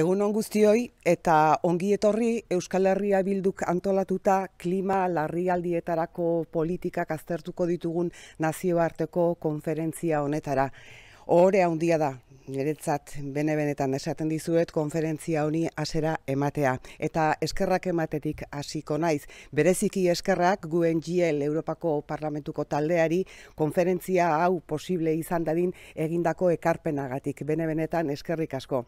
Egun on guztioi eta ongi etorri Euskal Herria Bilduk antolatuta klima larrialdietarako politikak aztertuko ditugun nazioarteko konferentzia honetara. Ohore handia da, niretzat bene esaten dizuet konferentzia honi hasera ematea eta eskerrak ematetik hasiko naiz. Bereziki eskerrak guen GL Europako Parlamentuko taldeari konferentzia hau posible izan dadin egindako ekarpenagatik. Bene eskerrik asko.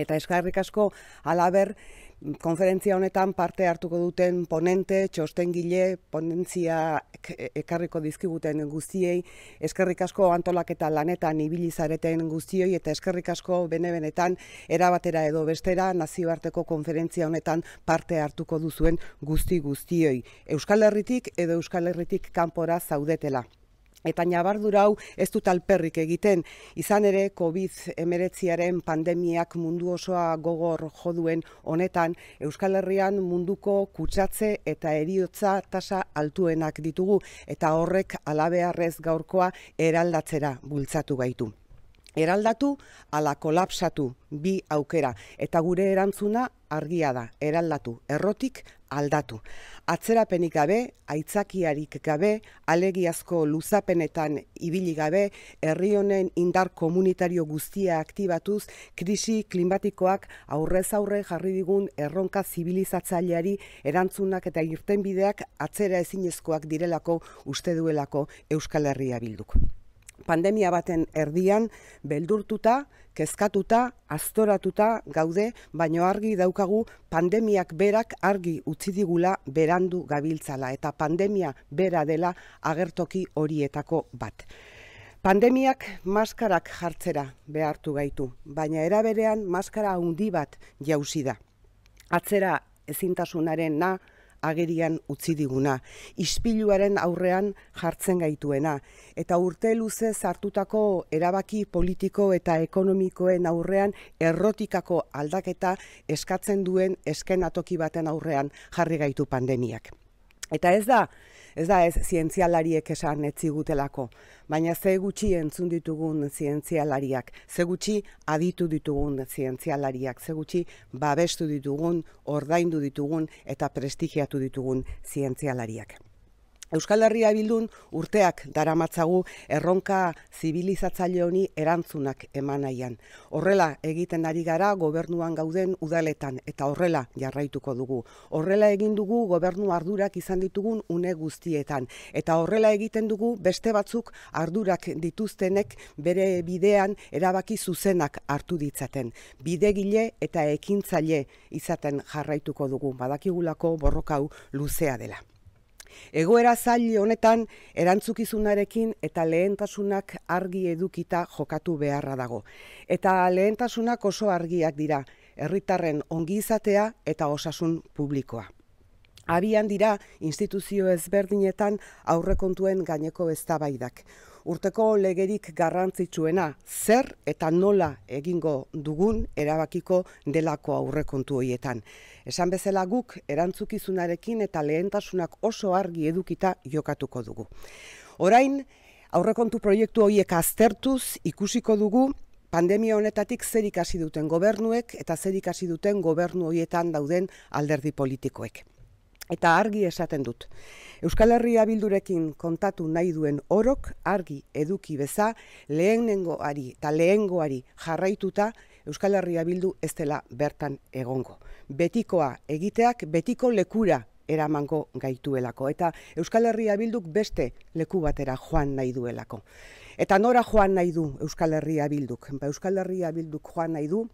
Eta eskarrik asko alaber konferentzia honetan parte hartuko duten ponente, txostengile, ponentzia e, ekarriko dizkiguten guztiei, eskerrik asko antolaketa lanetan ibili guztioi eta eskerrik asko bene benetan erabatera edo bestera nazioarteko konferentzia honetan parte hartuko duzuen guzti guztioi. Euskal Herritik edo Euskal Herritik kanpora zaudetela. Eta nabardura hau ez dut alperrik egiten, izan ere COVID-19 pandemiak mundu osoa gogor joduen honetan, Euskal Herrian munduko kutsatze eta eriotza tasa altuenak ditugu, eta horrek alabearrez gaurkoa eraldatzera bultzatu gaitu eraldatu ala kolapsatu bi aukera eta gure erantzuna argia da eraldatu errotik aldatu atzerapenik gabe aitzakiarik gabe alegiazko luzapenetan ibili gabe herri honen indar komunitario guztia aktibatuz krisi klimatikoak aurrez aurre jarri digun erronka zibilizatzaileari erantzunak eta irtenbideak atzera ezinezkoak direlako uste duelako Euskal Herria bilduk pandemia baten erdian beldurtuta, kezkatuta, aztoratuta gaude, baino argi daukagu pandemiak berak argi utzi digula berandu gabiltzala eta pandemia bera dela agertoki horietako bat. Pandemiak maskarak jartzera behartu gaitu, baina eraberean maskara handi bat jausi da. Atzera ezintasunaren na, agerian utzi diguna, ispiluaren aurrean jartzen gaituena, eta urte luze zartutako erabaki politiko eta ekonomikoen aurrean errotikako aldaketa eskatzen duen eskenatoki baten aurrean jarri gaitu pandemiak. Eta ez da, ez da ez zientzialariek esan ez zigutelako, baina ze gutxi entzun ditugun zientzialariak, ze gutxi aditu ditugun zientzialariak, ze gutxi babestu ditugun, ordaindu ditugun eta prestigiatu ditugun zientzialariak. Euskal Herria bildun urteak daramatzagu erronka zibilizatzaile honi erantzunak eman nahian. Horrela egiten ari gara gobernuan gauden udaletan eta horrela jarraituko dugu. Horrela egin dugu gobernu ardurak izan ditugun une guztietan. Eta horrela egiten dugu beste batzuk ardurak dituztenek bere bidean erabaki zuzenak hartu ditzaten. Bidegile eta ekintzaile izaten jarraituko dugu. Badakigulako borrokau luzea dela. Egoera zaili honetan erantzukizunarekin eta lehentasunak argi edukita jokatu beharra dago eta lehentasunak oso argiak dira herritarren ongi izatea eta osasun publikoa abian dira instituzio ezberdinetan aurrekontuen gaineko eztabaidak urteko legerik garrantzitsuena zer eta nola egingo dugun erabakiko delako aurrekontu hoietan. Esan bezala guk erantzukizunarekin eta lehentasunak oso argi edukita jokatuko dugu. Orain aurrekontu proiektu hoiek aztertuz ikusiko dugu Pandemia honetatik zer ikasi duten gobernuek eta zer ikasi duten gobernu horietan dauden alderdi politikoek. Eta argi esaten dut. Euskal Herria bildurekin kontatu nahi duen orok argi eduki beza lehenengoari eta lehengoari jarraituta Euskal Herria bildu ez dela bertan egongo. Betikoa egiteak betiko lekura eramango gaituelako eta Euskal Herria bilduk beste leku batera joan nahi duelako. Eta nora joan nahi du Euskal Herria bilduk. Ba Euskal Herria bilduk joan nahi du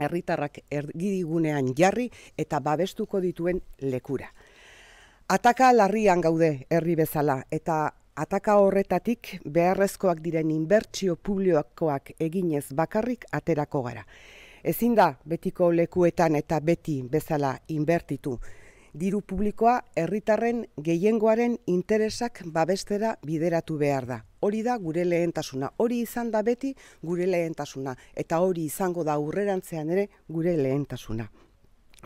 herritarrak ergidigunean jarri eta babestuko dituen lekura. Ataka larrian gaude herri bezala eta ataka horretatik beharrezkoak diren inbertsio publikoak eginez bakarrik aterako gara. Ezin da betiko lekuetan eta beti bezala inbertitu. Diru publikoa herritarren gehiengoaren interesak babestera bideratu behar da. Hori da gure lehentasuna. Hori izan da beti gure lehentasuna eta hori izango da aurrerantzean ere gure lehentasuna.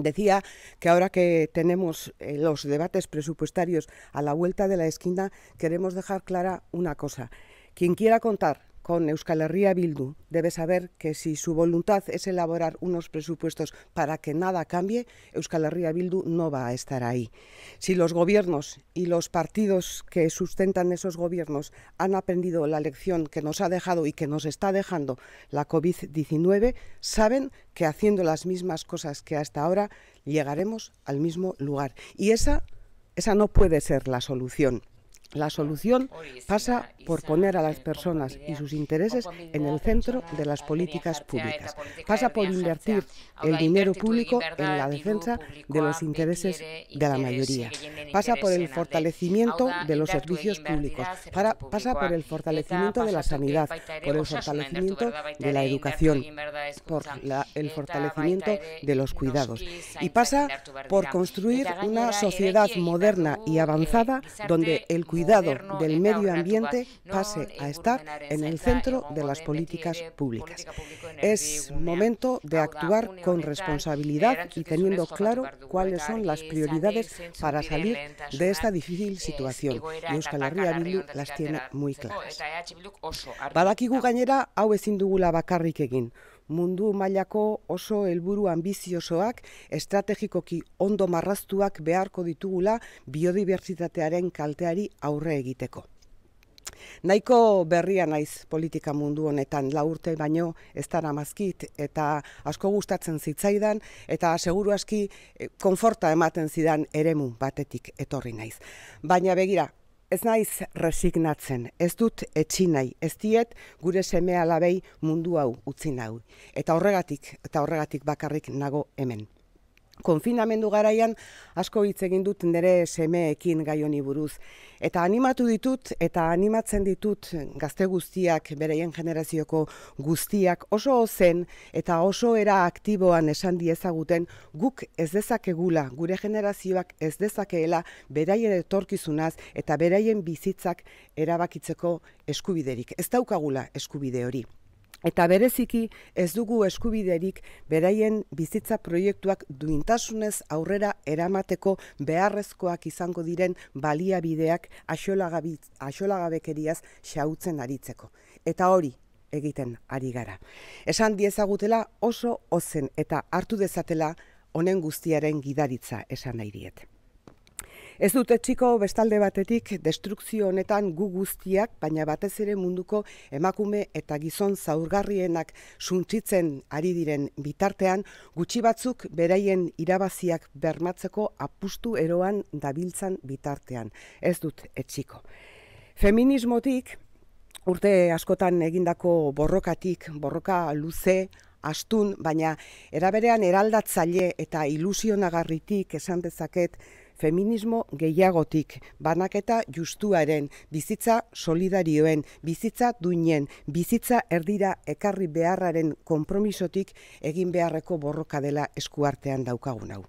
Decía que ahora que tenemos eh, los debates presupuestarios a la vuelta de la esquina, queremos dejar clara una cosa. Quien quiera contar con Euskal Herria Bildu debe saber que si su voluntad es elaborar unos presupuestos para que nada cambie, Euskal Herria Bildu no va a estar ahí. Si los gobiernos y los partidos que sustentan esos gobiernos han aprendido la lección que nos ha dejado y que nos está dejando la COVID-19, saben que haciendo las mismas cosas que hasta ahora llegaremos al mismo lugar. Y esa, esa no puede ser la solución. La solución pasa por poner a las personas y sus intereses en el centro de las políticas públicas. Pasa por invertir el dinero público en la defensa de los intereses de la mayoría. Pasa por el fortalecimiento de los servicios públicos. pasa por el fortalecimiento de la sanidad, por el fortalecimiento de la educación, por el fortalecimiento de los cuidados. Y pasa por construir una sociedad moderna y avanzada donde el cuidado cuidado del medio ambiente pase a estar en el centro de las eh, políticas públicas. Es momento de actuar con responsabilidad y teniendo claro cuáles son las prioridades para salir de esta difícil situación. Y Euskal Herria las tiene muy oh, claras. mundu mailako oso helburu ambiziosoak estrategikoki ondo marraztuak beharko ditugula biodibertsitatearen kalteari aurre egiteko. Nahiko berria naiz politika mundu honetan la urte baino ez da namazkit eta asko gustatzen zitzaidan eta seguru aski eh, konforta ematen zidan eremu batetik etorri naiz. Baina begira, Ez naiz resignatzen, ez dut etxi nahi, ez diet gure semea labei mundu hau utzi nahi. Eta horregatik, eta horregatik bakarrik nago hemen konfinamendu garaian asko hitz egin dut nere semeekin gai honi buruz eta animatu ditut eta animatzen ditut gazte guztiak bereien generazioko guztiak oso zen eta oso era aktiboan esan diezaguten guk ez dezakegula gure generazioak ez dezakeela beraien etorkizunaz eta beraien bizitzak erabakitzeko eskubiderik ez daukagula eskubide hori Eta bereziki ez dugu eskubiderik beraien bizitza proiektuak duintasunez aurrera eramateko beharrezkoak izango diren baliabideak axolagabekeriaz xautzen aritzeko. Eta hori egiten ari gara. Esan diezagutela oso ozen eta hartu dezatela honen guztiaren gidaritza esan nahi diet. Ez dut etxiko bestalde batetik destrukzio honetan gu guztiak, baina batez ere munduko emakume eta gizon zaurgarrienak suntzitzen ari diren bitartean, gutxi batzuk beraien irabaziak bermatzeko apustu eroan dabiltzan bitartean. Ez dut etxiko. Feminismotik, urte askotan egindako borrokatik, borroka luze, astun, baina eraberean eraldatzaile eta ilusionagarritik esan dezaket feminismo gehiagotik, banaketa justuaren, bizitza solidarioen, bizitza duinen, bizitza erdira ekarri beharraren konpromisotik egin beharreko borroka dela eskuartean daukagun hau.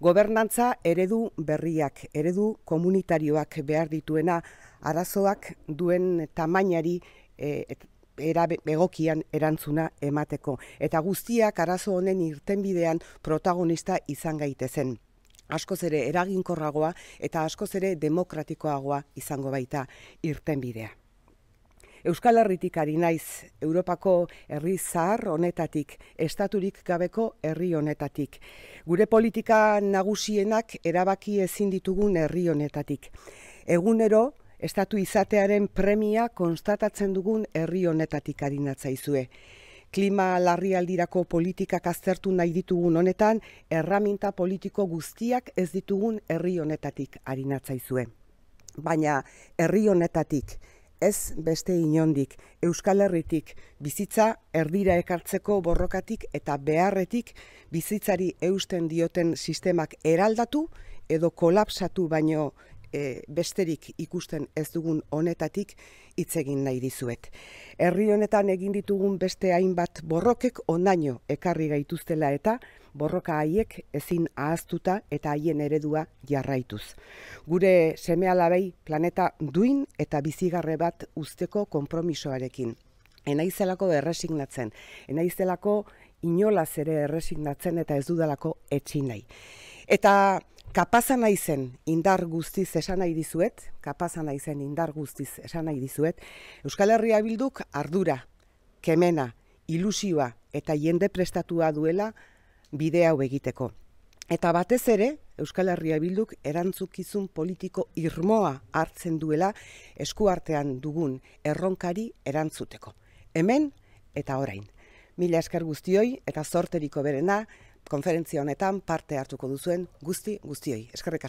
Gobernantza eredu berriak, eredu komunitarioak behar dituena arazoak duen tamainari e, egokian erantzuna emateko. Eta guztiak arazo honen irtenbidean protagonista izan gaitezen askoz ere eraginkorragoa eta askoz ere demokratikoagoa izango baita irtenbidea. Euskal Herritik ari naiz, Europako herri zahar honetatik, estaturik gabeko herri honetatik. Gure politika nagusienak erabaki ezin ditugun herri honetatik. Egunero, estatu izatearen premia konstatatzen dugun herri honetatik ari natzaizue klima larrialdirako politikak aztertu nahi ditugun honetan, erraminta politiko guztiak ez ditugun herri honetatik harinatzaizue. Baina herri honetatik, ez beste inondik, Euskal Herritik, bizitza erdira ekartzeko borrokatik eta beharretik bizitzari eusten dioten sistemak eraldatu edo kolapsatu baino e, besterik ikusten ez dugun honetatik hitz egin nahi dizuet. Herri honetan egin ditugun beste hainbat borrokek ondaino ekarri gaituztela eta borroka haiek ezin ahaztuta eta haien eredua jarraituz. Gure semealabei planeta duin eta bizigarre bat uzteko konpromisoarekin. Enaizelako erresignatzen, enaizelako inolaz ere erresignatzen eta ez dudalako etxinai. Eta kapaza naizen indar guztiz esan nahi dizuet, kapaza naizen indar guztiz esan nahi dizuet, Euskal Herria Bilduk ardura, kemena, ilusioa eta jende prestatua duela bidea hau egiteko. Eta batez ere, Euskal Herria Bilduk erantzukizun politiko irmoa hartzen duela eskuartean dugun erronkari erantzuteko. Hemen eta orain. Mila esker guztioi eta zorteriko berena, konferentzia honetan parte hartuko duzuen guzti guztioi. Eskerrik